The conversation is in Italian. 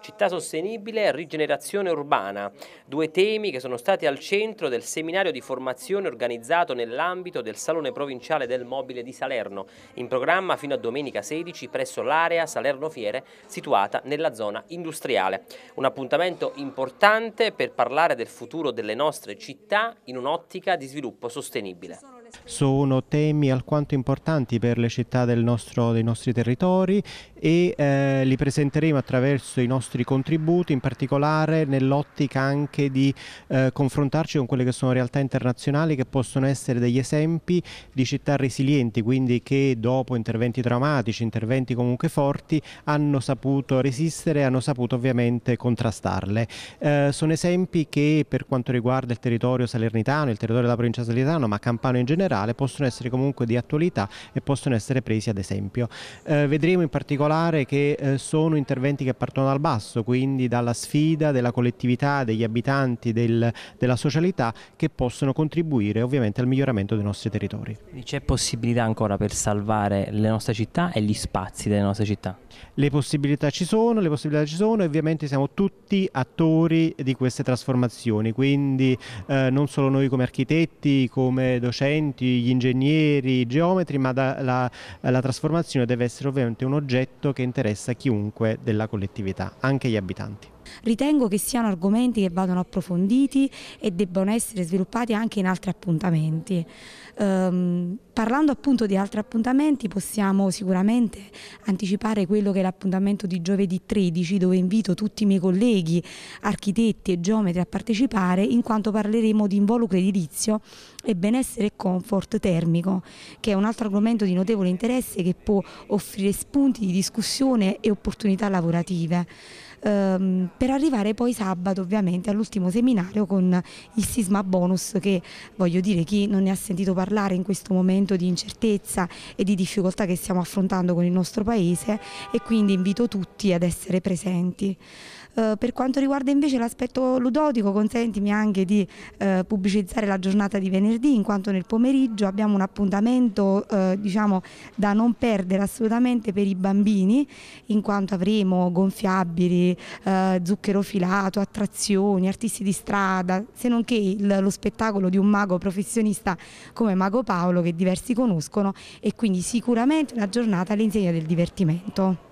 Città sostenibile e rigenerazione urbana, due temi che sono stati al centro del seminario di formazione organizzato nell'ambito del Salone Provinciale del Mobile di Salerno, in programma fino a domenica 16 presso l'area Salerno Fiere situata nella zona industriale. Un appuntamento importante per parlare del futuro delle nostre città in un'ottica di sviluppo sostenibile sono temi alquanto importanti per le città nostro, dei nostri territori e eh, li presenteremo attraverso i nostri contributi, in particolare nell'ottica anche di eh, confrontarci con quelle che sono realtà internazionali che possono essere degli esempi di città resilienti, quindi che dopo interventi traumatici, interventi comunque forti, hanno saputo resistere e hanno saputo ovviamente contrastarle. Eh, sono esempi che per quanto riguarda il territorio salernitano, il territorio della provincia salernitana, ma Campano in generale, generale possono essere comunque di attualità e possono essere presi ad esempio. Eh, vedremo in particolare che eh, sono interventi che partono dal basso, quindi dalla sfida della collettività, degli abitanti, del, della socialità che possono contribuire ovviamente al miglioramento dei nostri territori. C'è possibilità ancora per salvare le nostre città e gli spazi delle nostre città? Le possibilità ci sono, le possibilità ci sono e ovviamente siamo tutti attori di queste trasformazioni, quindi eh, non solo noi come architetti, come docenti, studenti, gli ingegneri, i geometri, ma da, la, la trasformazione deve essere ovviamente un oggetto che interessa chiunque della collettività, anche gli abitanti. Ritengo che siano argomenti che vadano approfonditi e debbano essere sviluppati anche in altri appuntamenti. Ehm, parlando appunto di altri appuntamenti possiamo sicuramente anticipare quello che è l'appuntamento di giovedì 13 dove invito tutti i miei colleghi architetti e geometri a partecipare in quanto parleremo di involucro edilizio e benessere e comfort termico che è un altro argomento di notevole interesse che può offrire spunti di discussione e opportunità lavorative. Ehm, per arrivare poi sabato ovviamente all'ultimo seminario con il sisma bonus che voglio dire chi non ne ha sentito parlare in questo momento di incertezza e di difficoltà che stiamo affrontando con il nostro paese e quindi invito tutti ad essere presenti. Eh, per quanto riguarda invece l'aspetto ludotico, consentimi anche di eh, pubblicizzare la giornata di venerdì, in quanto nel pomeriggio abbiamo un appuntamento eh, diciamo, da non perdere assolutamente per i bambini, in quanto avremo gonfiabili, eh, zucchero filato, attrazioni, artisti di strada, se non che il, lo spettacolo di un mago professionista come Mago Paolo che diversi conoscono e quindi sicuramente una giornata all'insegna del divertimento.